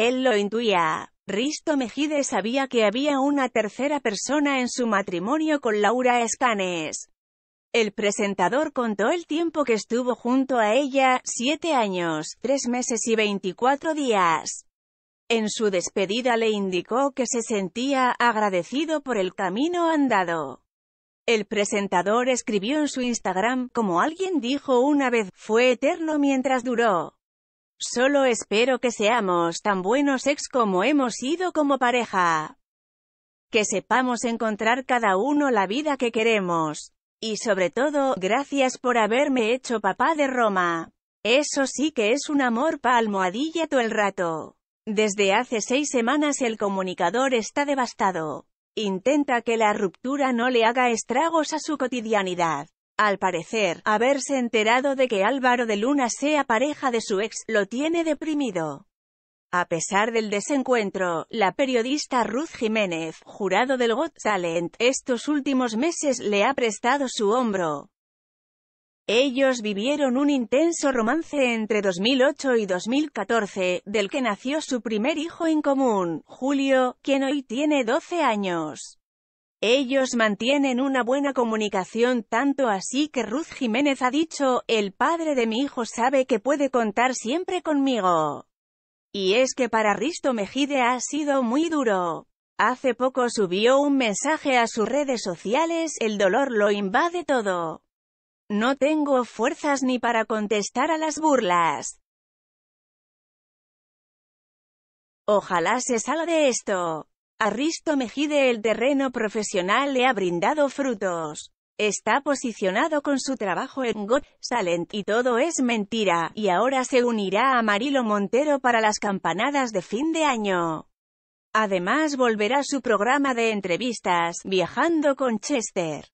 Él lo intuía. Risto Mejide sabía que había una tercera persona en su matrimonio con Laura Escanes. El presentador contó el tiempo que estuvo junto a ella, siete años, tres meses y 24 días. En su despedida le indicó que se sentía agradecido por el camino andado. El presentador escribió en su Instagram, como alguien dijo una vez, fue eterno mientras duró. Solo espero que seamos tan buenos ex como hemos sido como pareja. Que sepamos encontrar cada uno la vida que queremos. Y sobre todo, gracias por haberme hecho papá de Roma. Eso sí que es un amor pa almohadilla todo el rato. Desde hace seis semanas el comunicador está devastado. Intenta que la ruptura no le haga estragos a su cotidianidad. Al parecer, haberse enterado de que Álvaro de Luna sea pareja de su ex, lo tiene deprimido. A pesar del desencuentro, la periodista Ruth Jiménez, jurado del Got Talent, estos últimos meses le ha prestado su hombro. Ellos vivieron un intenso romance entre 2008 y 2014, del que nació su primer hijo en común, Julio, quien hoy tiene 12 años. Ellos mantienen una buena comunicación tanto así que Ruth Jiménez ha dicho, el padre de mi hijo sabe que puede contar siempre conmigo. Y es que para Risto Mejide ha sido muy duro. Hace poco subió un mensaje a sus redes sociales, el dolor lo invade todo. No tengo fuerzas ni para contestar a las burlas. Ojalá se salga de esto. Aristo Mejide el terreno profesional le ha brindado frutos. Está posicionado con su trabajo en Got Salent y todo es mentira, y ahora se unirá a Marilo Montero para las campanadas de fin de año. Además volverá su programa de entrevistas, Viajando con Chester.